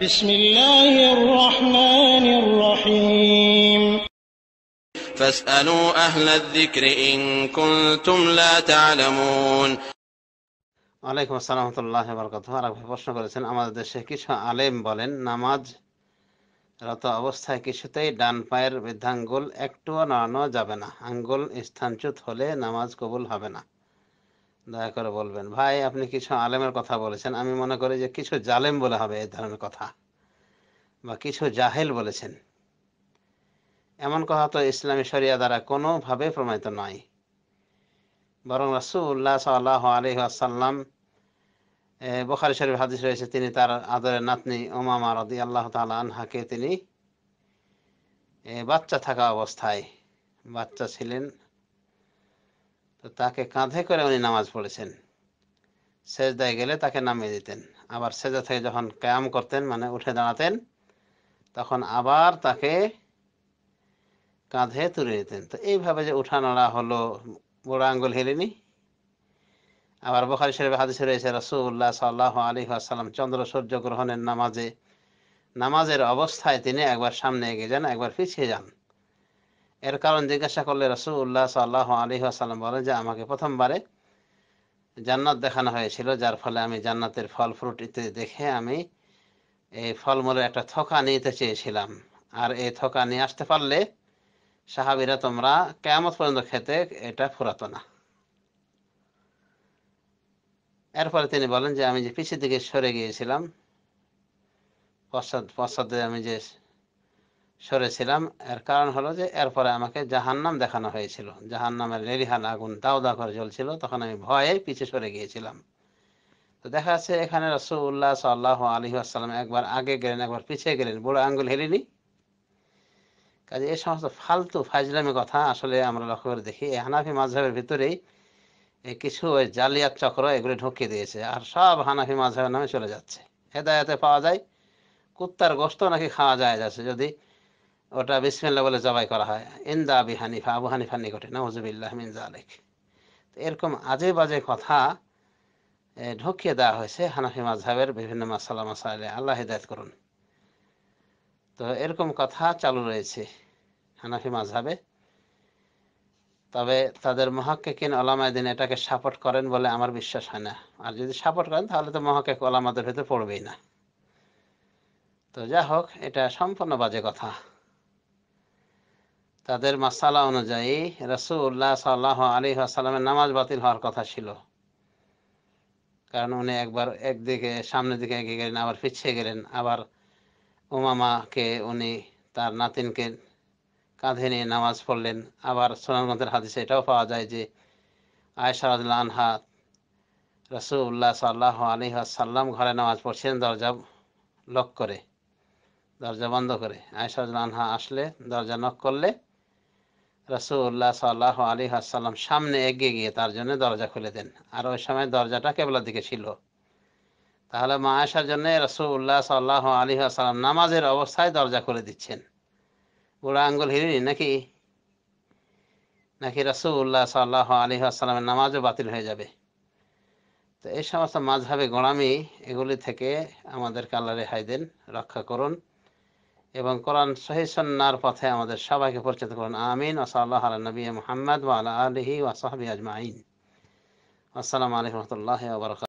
بسم الله الرحمن الرحيم فاسألوا أهل الذكر إن كنتم لا تعلمون প্রশ্ন করেছেন আমাদের দেশে কিছু আলেম বলেন নামাজ রত অবস্থায় কিছুতেই ডান পায়ের বৃদ্ধাঙ্গুল একটুও নাড়ানো যাবে না আঙ্গুল স্থানচ্যুত হলে নামাজ কবুল হবে না দয়া করে বলবেন ভাই আপনি কিছু আলেমের কথা বলেছেন আমি মনে করি যে কিছু জালেম বলে হবে এই ধরনের কথা বা কিছু জাহেল বলেছেন এমন কথা তো ইসলামী শরিয়া দ্বারা কোনোভাবে প্রমাণিত নয় বরং রাসুল্লাহ সাল্লাহ আলি আসাল্লাম বখারি শরীফ হাদিস রয়েছে তিনি তার আদরের নাতনি ওমামা রদি আল্লাহ তাল আনহাকে তিনি বাচ্চা থাকা অবস্থায় বাচ্চা ছিলেন তো তাকে কাঁধে করে উনি নামাজ পড়েছেন সেজদায় গেলে তাকে নামিয়ে দিতেন আবার সেজা থেকে যখন ক্যাম করতেন মানে উঠে দাঁড়াতেন তখন আবার তাকে কাঁধে তুলে নিতেন তো এইভাবে যে নাড়া হলো বুড়ো আঙ্গুল হেলেনি আবার বোখারি শরীফ হাদিসে রয়েছে রসুল্লাহ সাল্লাহ আলী আসসালাম চন্দ্র সূর্য গ্রহণের নামাজে নামাজের অবস্থায় তিনি একবার সামনে এগিয়ে যান একবার পিছিয়ে যান এর কারণ জিজ্ঞাসা করলে রসুল্লাহ সাল্লাহ আলী আসালাম বলেন যে আমাকে প্রথমবারে জান্নাত দেখানো হয়েছিল যার ফলে আমি জান্নাতের ফল ফ্রুট ইত্যাদি দেখে আমি এই ফলমূলের একটা থকা নিতে চেয়েছিলাম আর এই থকা নিয়ে আসতে পারলে সাহাবিরা তোমরা কেয়ামত পর্যন্ত খেতে এটা ফুরাতো না এরপরে তিনি বলেন যে আমি যে পিছের দিকে সরে গিয়েছিলাম পশ্চাৎ পশ্চাতে আমি যে সরেছিলাম এর কারণ হলো যে এরপরে আমাকে জাহান্নাম দেখানো হয়েছিল জাহান্নামের লেলিহান আগুন দাউদা করে জ্বলছিল তখন আমি ভয়ে পিছিয়ে সরে গিয়েছিলাম তো দেখা যাচ্ছে এখানে রসুল্লাহ সাল্লাহ আলী আসসালাম একবার আগে গেলেন একবার পিছিয়ে গেলেন বুড়ো আঙ্গুল হেরিনি কাজে এই সমস্ত ফালতু ফাজলামি কথা আসলে আমরা লক্ষ্য করে দেখি এই হানাফি মাঝহের ভিতরেই কিছু ওই জালিয়াত চক্র এগুলি ঢুকিয়ে দিয়েছে আর সব হানাফি মাঝহের নামে চলে যাচ্ছে হেদায়তে পাওয়া যায় কুত্তার গোস্ত নাকি খাওয়া যায় যাচ্ছে যদি ওটা বিসমিল্লা বলে জবাই করা হয় ইন্দা আবি হানিফা আবু হানিফার নিকটে হজুবিল্লাহ মিন জালেক এরকম আজে বাজে কথা ঢুকিয়ে দেওয়া হয়েছে হানাফি মাঝহের বিভিন্ন মাসাল্লা মাসাইলে আল্লাহ হিদায়ত করুন তো এরকম কথা চালু রয়েছে হানাফি মাঝহে তবে তাদের মহাক্কিন ওলামায় দিন এটাকে সাপোর্ট করেন বলে আমার বিশ্বাস হয় না আর যদি সাপোর্ট করেন তাহলে তো মহাকেক ওলামাদের ভেতরে পড়বেই না তো যা হোক এটা সম্পূর্ণ বাজে কথা তাদের মাসালা অনুযায়ী রসুল্লাহ সাল্লাহ আলী আসালামের নামাজ বাতিল হওয়ার কথা ছিল কারণ উনি একবার একদিকে সামনের দিকে এগিয়ে গেলেন আবার পিছিয়ে গেলেন আবার উমামাকে উনি তার নাতিনকে কাঁধে নিয়ে নামাজ পড়লেন আবার সোনানগঞ্জের হাদিসে এটাও পাওয়া যায় যে আয়সারাদুল্লা আনহা রসুল্লাহ সাল্লাহ আলী সাল্লাম ঘরে নামাজ পড়ছিলেন দরজা লক করে দরজা বন্ধ করে আয়সারাদুল্লা আনহা আসলে দরজা নক করলে রাসুল্লাহ সাল্লাহ আলী আসসালাম সামনে এগিয়ে গিয়ে তার জন্য দরজা খুলে দেন আর ওই সময় দরজাটা কেবলার দিকে ছিল তাহলে মা আসার জন্য রাসুল্লাহ সাল্লাহ আলী আসসালাম নামাজের অবস্থায় দরজা খুলে দিচ্ছেন বুড়া আঙ্গুল হিরিনি নাকি নাকি রাসুল্লাহ সাল্লাহ আলী আসসালামের নামাজও বাতিল হয়ে যাবে তো এই সমস্ত মাঝভাবে গোড়ামি এগুলি থেকে আমাদের কালারে হাই দেন রক্ষা করুন এবং কোরআন সহিসার পথে আমাদের সবাইকে পরিচিত করুন আমিন ওসাল্লাহ আল নবী মোহাম্মদ ওয়ালা আলহি ওয়াসাহাবি আজমাইন আসসালামু আলাইকুম রহমতুল্লাহ